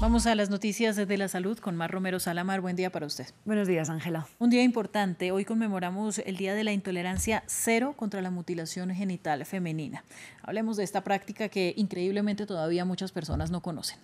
Vamos a las noticias de la salud con Mar Romero Salamar. Buen día para usted. Buenos días, Ángela. Un día importante. Hoy conmemoramos el Día de la Intolerancia Cero contra la Mutilación Genital Femenina. Hablemos de esta práctica que increíblemente todavía muchas personas no conocen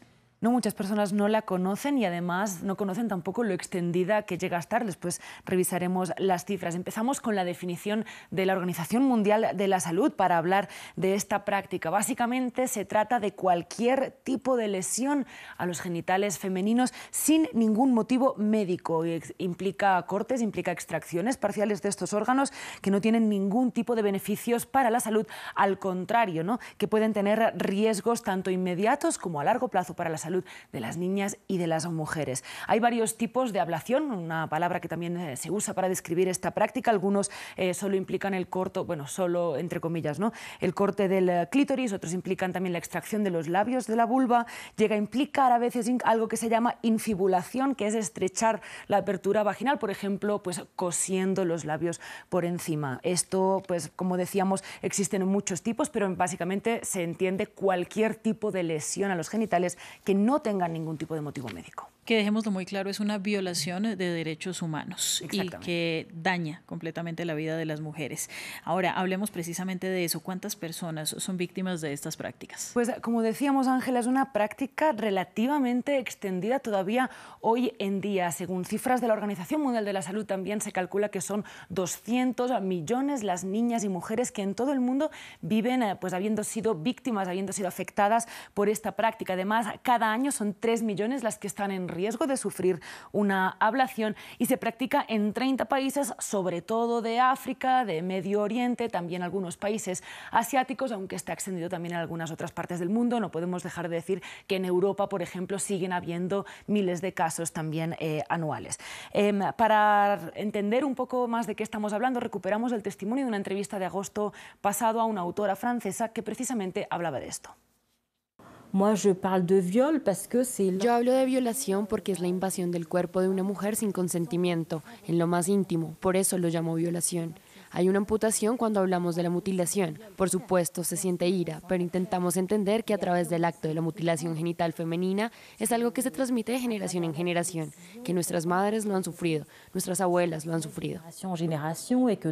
no muchas personas no la conocen y además no conocen tampoco lo extendida que llega a estar. Después revisaremos las cifras. Empezamos con la definición de la Organización Mundial de la Salud para hablar de esta práctica. Básicamente se trata de cualquier tipo de lesión a los genitales femeninos sin ningún motivo médico. Implica cortes, implica extracciones parciales de estos órganos que no tienen ningún tipo de beneficios para la salud, al contrario, ¿no? que pueden tener riesgos tanto inmediatos como a largo plazo para la salud de las niñas y de las mujeres. Hay varios tipos de ablación, una palabra que también eh, se usa para describir esta práctica. Algunos eh, solo implican el corto, bueno, solo entre comillas, ¿no? El corte del eh, clítoris, otros implican también la extracción de los labios de la vulva, llega a implicar a veces algo que se llama infibulación, que es estrechar la apertura vaginal, por ejemplo, pues cosiendo los labios por encima. Esto, pues como decíamos, existen muchos tipos, pero básicamente se entiende cualquier tipo de lesión a los genitales que no tengan ningún tipo de motivo médico que dejémoslo muy claro, es una violación de derechos humanos y que daña completamente la vida de las mujeres. Ahora, hablemos precisamente de eso. ¿Cuántas personas son víctimas de estas prácticas? Pues como decíamos, Ángela, es una práctica relativamente extendida todavía hoy en día. Según cifras de la Organización Mundial de la Salud, también se calcula que son 200 millones las niñas y mujeres que en todo el mundo viven eh, pues habiendo sido víctimas, habiendo sido afectadas por esta práctica. Además, cada año son 3 millones las que están en riesgo de sufrir una ablación y se practica en 30 países, sobre todo de África, de Medio Oriente, también algunos países asiáticos, aunque está extendido también en algunas otras partes del mundo. No podemos dejar de decir que en Europa, por ejemplo, siguen habiendo miles de casos también eh, anuales. Em, para entender un poco más de qué estamos hablando, recuperamos el testimonio de una entrevista de agosto pasado a una autora francesa que precisamente hablaba de esto que Yo hablo de violación porque es la invasión del cuerpo de una mujer sin consentimiento, en lo más íntimo, por eso lo llamo violación. Hay una amputación cuando hablamos de la mutilación. Por supuesto, se siente ira, pero intentamos entender que a través del acto de la mutilación genital femenina es algo que se transmite de generación en generación, que nuestras madres lo han sufrido, nuestras abuelas lo han sufrido. que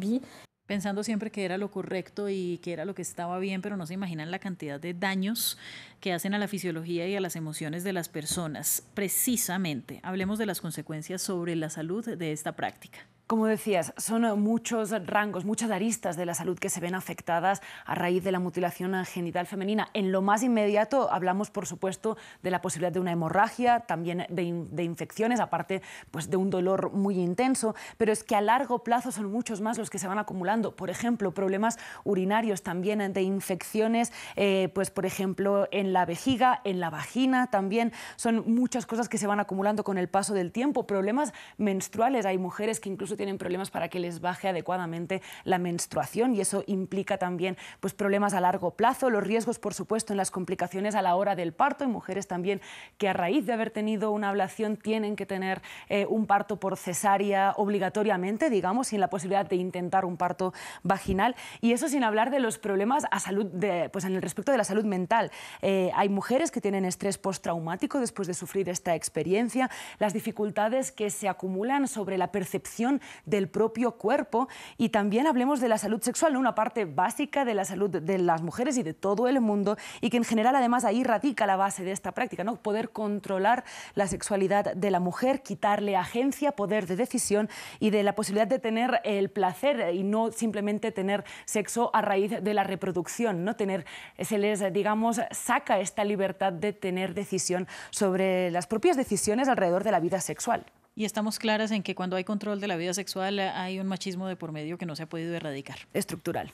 que pensando siempre que era lo correcto y que era lo que estaba bien, pero no se imaginan la cantidad de daños que hacen a la fisiología y a las emociones de las personas. Precisamente, hablemos de las consecuencias sobre la salud de esta práctica. Como decías, son eh, muchos rangos, muchas aristas de la salud que se ven afectadas a raíz de la mutilación genital femenina. En lo más inmediato hablamos, por supuesto, de la posibilidad de una hemorragia, también de, infecciones, aparte pues, de un dolor muy intenso, pero es que a largo plazo son muchos más los que se van acumulando. Por ejemplo, problemas urinarios también de infecciones, eh, pues, por ejemplo, en la vejiga, en la vagina también. Son muchas cosas que se van acumulando con el paso del tiempo. Problemas menstruales, hay mujeres que incluso tienen problemas para que les baje adecuadamente la menstruación y eso implica también pues, problemas a largo plazo, los riesgos, por supuesto, en las complicaciones a la hora del parto y mujeres también que a raíz de haber tenido una ablación tienen que tener eh, un parto por cesárea obligatoriamente, digamos, sin la posibilidad de intentar un parto vaginal y eso sin hablar de los problemas a salud pues, en el respecto de la salud mental. Eh, hay mujeres que tienen estrés postraumático después de sufrir esta experiencia, las dificultades que se acumulan sobre la percepción del propio cuerpo y también hablemos de la salud sexual, una parte básica de la salud de las mujeres y de todo el mundo y que en general además ahí radica la base de esta práctica, ¿no? poder controlar la sexualidad de la mujer, quitarle agencia, poder de decisión y de la posibilidad de tener el placer y no simplemente tener sexo a raíz de la reproducción, no tener se les digamos saca esta libertad de tener decisión sobre las propias decisiones alrededor de la vida sexual y estamos claras en que cuando hay control de la vida sexual hay un machismo de por medio que no se ha podido erradicar. Estructural.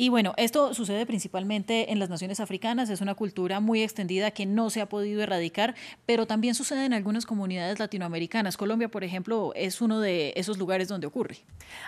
Y bueno, esto sucede principalmente en las naciones africanas, es una cultura muy extendida que no se ha podido erradicar, pero también sucede en algunas comunidades latinoamericanas. Colombia, por ejemplo, es uno de esos lugares donde ocurre.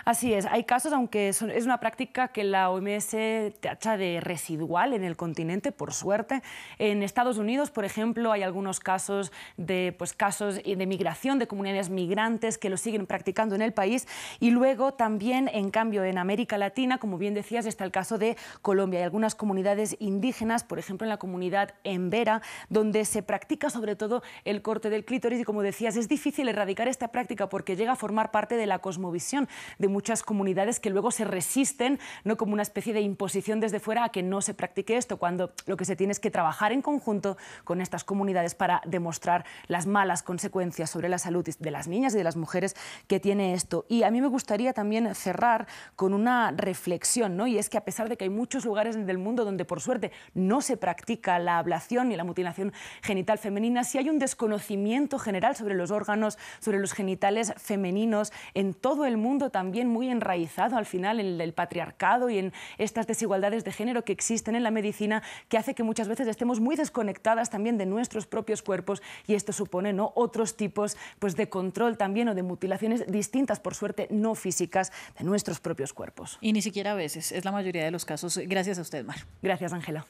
Así es, hay casos, aunque es una práctica que la OMS tacha de residual en el continente, por suerte. En Estados Unidos, por ejemplo, hay algunos casos de, pues, casos de migración de comunidades migrantes que lo siguen practicando en el país. Y luego también, en cambio, en América Latina, como bien decías, está el caso caso de Colombia y algunas comunidades indígenas, por ejemplo en la comunidad en Vera, donde se practica sobre todo el corte del clítoris y como decías, es difícil erradicar esta práctica porque llega a formar parte de la cosmovisión de muchas comunidades que luego se resisten, no como una especie de imposición desde fuera a que no se practique esto, cuando lo que se tiene es que trabajar en conjunto con estas comunidades para demostrar las malas consecuencias sobre la salud de las niñas y de las mujeres que tiene esto. Y a mí me gustaría también cerrar con una reflexión, ¿no? Y es que a pesar de que hay muchos lugares del mundo donde, por suerte, no se practica la ablación y la mutilación genital femenina, sí hay un desconocimiento general sobre los órganos, sobre los genitales femeninos en todo el mundo, también muy enraizado al final en el patriarcado y en estas desigualdades de género que existen en la medicina, que hace que muchas veces estemos muy desconectadas también de nuestros propios cuerpos y esto supone ¿no? otros tipos pues, de control también o de mutilaciones distintas, por suerte, no físicas de nuestros propios cuerpos. Y ni siquiera a veces, es la mayoría de los casos. Eh, gracias a usted, Mar. Gracias, Ángela.